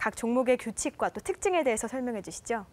각 종목의 규칙과 또 특징에 대해서 설명해 주시죠.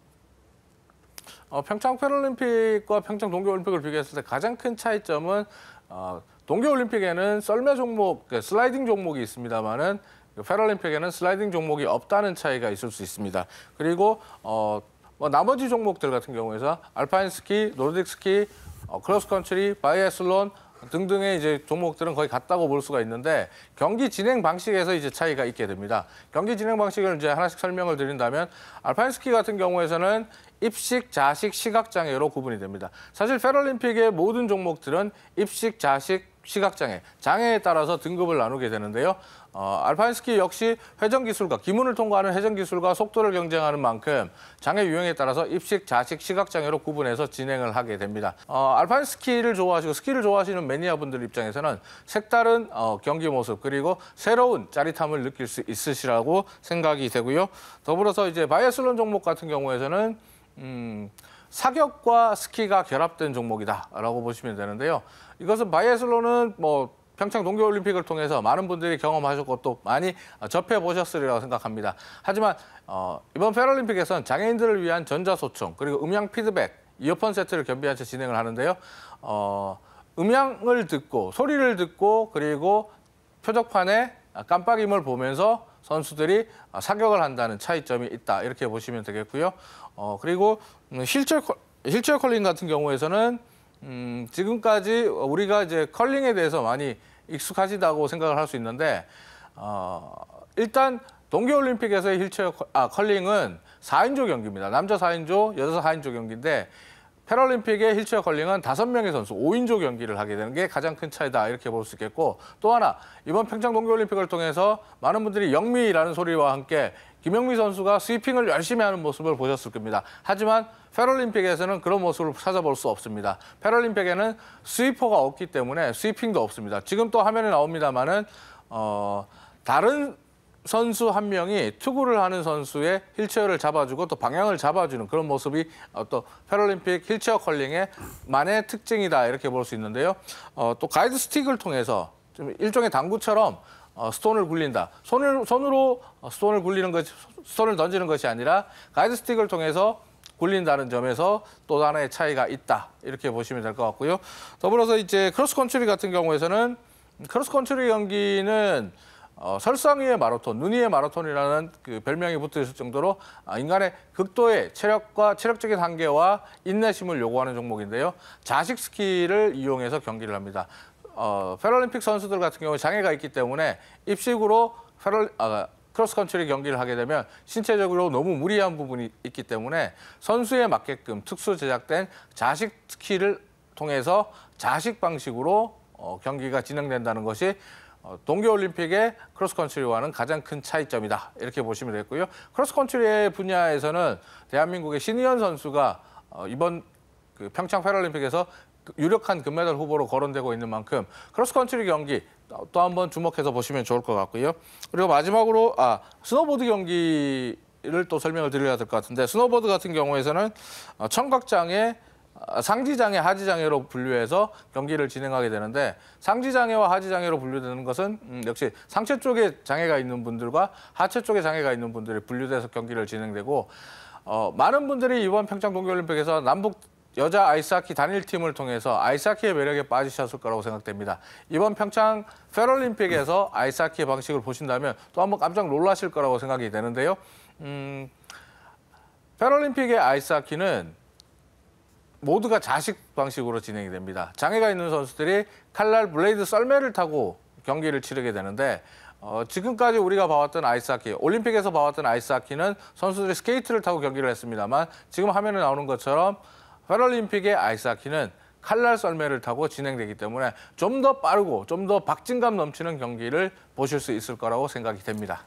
어, 평창 패럴림픽과 평창 동계올림픽을 비교했을 때 가장 큰 차이점은 어, 동계올림픽에는 썰매 종목, 그 슬라이딩 종목이 있습니다만은 그 패럴림픽에는 슬라이딩 종목이 없다는 차이가 있을 수 있습니다. 그리고 어, 뭐 나머지 종목들 같은 경우에서 알파인 스키, 노르딕 스키, 어, 크로스 컨트리, 바이애슬론, 등등의 이제 종목들은 거의 같다고 볼 수가 있는데 경기 진행 방식에서 이제 차이가 있게 됩니다. 경기 진행 방식을 이제 하나씩 설명을 드린다면 알파인 스키 같은 경우에서는 입식, 자식, 시각 장애로 구분이 됩니다. 사실 패럴림픽의 모든 종목들은 입식, 자식, 시각장애, 장애에 따라서 등급을 나누게 되는데요. 어, 알파인스키 역시 회전기술과 기문을 통과하는 회전기술과 속도를 경쟁하는 만큼 장애 유형에 따라서 입식, 자식, 시각장애로 구분해서 진행을 하게 됩니다. 어, 알파인스키를 좋아하시고 스키를 좋아하시는 매니아분들 입장에서는 색다른 어, 경기 모습 그리고 새로운 짜릿함을 느낄 수 있으시라고 생각이 되고요. 더불어서 이제 바이애슬론 종목 같은 경우에서는 음... 사격과 스키가 결합된 종목이다라고 보시면 되는데요. 이것은 바이애슬로는 뭐 평창 동계올림픽을 통해서 많은 분들이 경험하셨고 또 많이 접해보셨으리라고 생각합니다. 하지만 어, 이번 패럴림픽에서는 장애인들을 위한 전자소총 그리고 음향 피드백 이어폰 세트를 겸비한 채 진행을 하는데요. 어, 음향을 듣고 소리를 듣고 그리고 표적판에 깜빡임을 보면서 선수들이 사격을 한다는 차이점이 있다. 이렇게 보시면 되겠고요. 어, 그리고 힐체어, 음, 힐 컬링 같은 경우에서는 음, 지금까지 우리가 이제 컬링에 대해서 많이 익숙하지다고 생각을 할 수 있는데 어, 일단 동계올림픽에서의 힐체어 아, 컬링은 4인조 경기입니다. 남자 4인조, 여자 4인조 경기인데 패럴림픽의 힐체어 컬링은 다섯 명의 선수 오인조 경기를 하게 되는 게 가장 큰 차이다 이렇게 볼 수 있겠고 또 하나 이번 평창 동계올림픽을 통해서 많은 분들이 영미라는 소리와 함께 김영미 선수가 스위핑을 열심히 하는 모습을 보셨을 겁니다. 하지만 패럴림픽에서는 그런 모습을 찾아볼 수 없습니다. 패럴림픽에는 스위퍼가 없기 때문에 스위핑도 없습니다. 지금 또 화면에 나옵니다만은 어, 다른 선수 한 명이 투구를 하는 선수의 휠체어를 잡아주고 또 방향을 잡아주는 그런 모습이 어, 또 패럴림픽 휠체어 컬링의 만의 특징이다 이렇게 볼 수 있는데요. 어, 또 가이드 스틱을 통해서 좀 일종의 당구처럼 어, 스톤을 굴린다. 손을, 손으로 어, 스톤을 굴리는 것이, 스톤을 던지는 것이 아니라 가이드 스틱을 통해서 굴린다는 점에서 또 하나의 차이가 있다. 이렇게 보시면 될 것 같고요. 더불어서 이제 크로스 컨트리 같은 경우에서는 크로스 컨트리 경기는 어, 설상위의 마라톤, 눈위의 마라톤이라는 그 별명이 붙어 있을 정도로 아, 인간의 극도의 체력과 체력적인 한계와 인내심을 요구하는 종목인데요. 자식 스키를 이용해서 경기를 합니다. 어, 패럴림픽 선수들 같은 경우 장애가 있기 때문에 입식으로 패럴, 아, 크로스컨트리 경기를 하게 되면 신체적으로 너무 무리한 부분이 있기 때문에 선수에 맞게끔 특수 제작된 자식 스키를 통해서 자식 방식으로 어, 경기가 진행된다는 것이 어, 동계올림픽의 크로스컨트리와는 가장 큰 차이점이다. 이렇게 보시면 되겠고요. 크로스컨트리 의 분야에서는 대한민국의 신의연 선수가 어, 이번 그 평창 패럴림픽에서 그 유력한 금메달 후보로 거론되고 있는 만큼 크로스컨트리 경기 또 한번 주목해서 보시면 좋을 것 같고요. 그리고 마지막으로 아 스노보드 경기를 또 설명을 드려야 될 것 같은데 스노보드 같은 경우에서는 어, 청각장애 아, 상지장애, 하지장애로 분류해서 경기를 진행하게 되는데 상지장애와 하지장애로 분류되는 것은 음, 역시 상체 쪽에 장애가 있는 분들과 하체 쪽에 장애가 있는 분들이 분류돼서 경기를 진행되고 어, 많은 분들이 이번 평창 동계올림픽에서 남북 여자 아이스하키 단일팀을 통해서 아이스하키의 매력에 빠지셨을 거라고 생각됩니다. 이번 평창 패럴림픽에서 아이스하키의 방식을 보신다면 또 한번 깜짝 놀라실 거라고 생각이 되는데요. 음, 패럴림픽의 아이스하키는 모두가 자식 방식으로 진행이 됩니다. 장애가 있는 선수들이 칼날 블레이드 썰매를 타고 경기를 치르게 되는데 어, 지금까지 우리가 봐왔던 아이스하키, 올림픽에서 봐왔던 아이스하키는 선수들이 스케이트를 타고 경기를 했습니다만 지금 화면에 나오는 것처럼 패럴림픽의 아이스하키는 칼날 썰매를 타고 진행되기 때문에 좀 더 빠르고 좀 더 박진감 넘치는 경기를 보실 수 있을 거라고 생각이 됩니다.